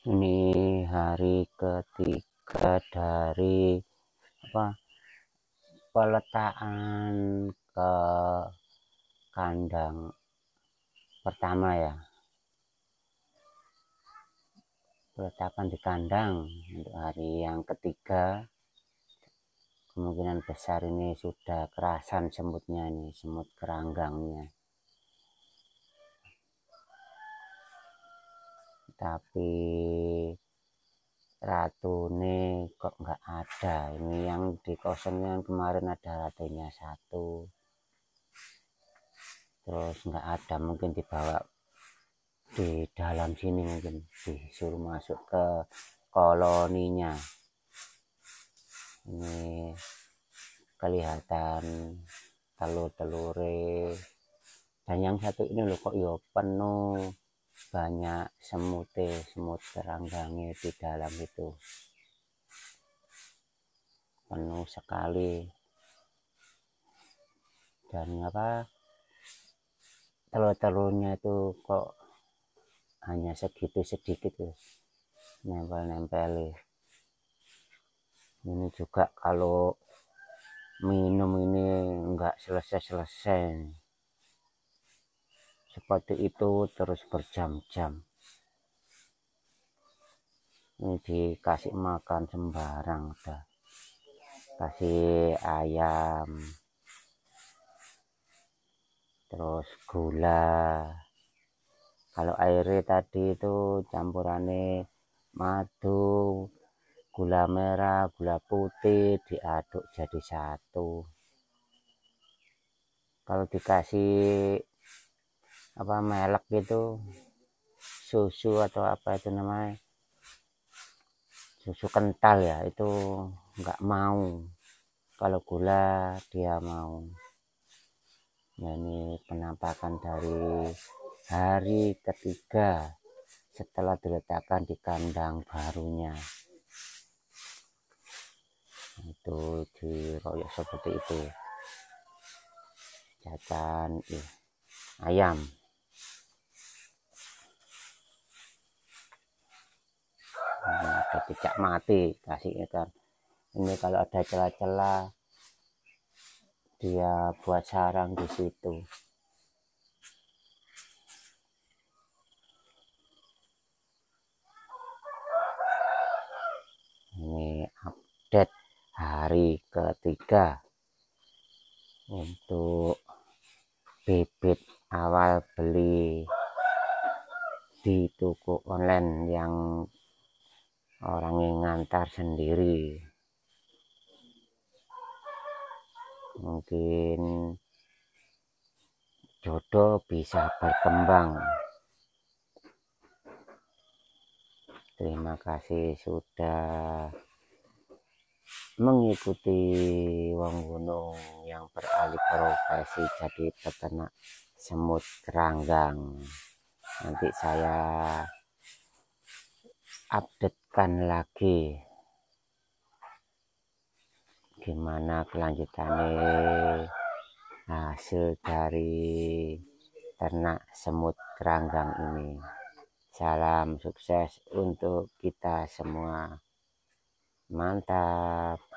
ini hari ketiga dari apa peletaan ke kandang pertama ya peletakan di kandang untuk hari yang ketiga kemungkinan besar ini sudah kerasan semutnya nih semut keranggangnya tapi ratu ratune kok nggak ada ini yang di kosong yang kemarin ada ratunya satu terus nggak ada mungkin dibawa di dalam sini mungkin disuruh masuk ke koloninya ini kelihatan telur telur dan yang satu ini loh kok ya penuh banyak semut semut teranggangi di dalam itu penuh sekali dan apa telur-telurnya itu kok hanya segitu sedikit ya nempel-nempel ini juga kalau minum ini enggak selesai-selesai seperti itu terus berjam-jam ini dikasih makan sembarang dah kasih ayam terus gula kalau airnya tadi itu campurannya madu gula merah gula putih diaduk jadi satu kalau dikasih apa melek gitu susu atau apa itu namanya susu kental ya itu nggak mau kalau gula dia mau nah, ini penampakan dari hari ketiga setelah diletakkan di kandang barunya itu di royok seperti itu jajan iya, ayam ada cicak mati kasih ikan ini kalau ada celah-celah dia buat sarang di situ ini update hari ketiga untuk bibit awal beli di toko online yang orang yang ngantar sendiri mungkin jodoh bisa berkembang terima kasih sudah mengikuti wong gunung yang beralih profesi jadi peternak semut keranggang nanti saya updatekan lagi gimana kelanjutannya hasil dari ternak semut keranggang ini salam sukses untuk kita semua mantap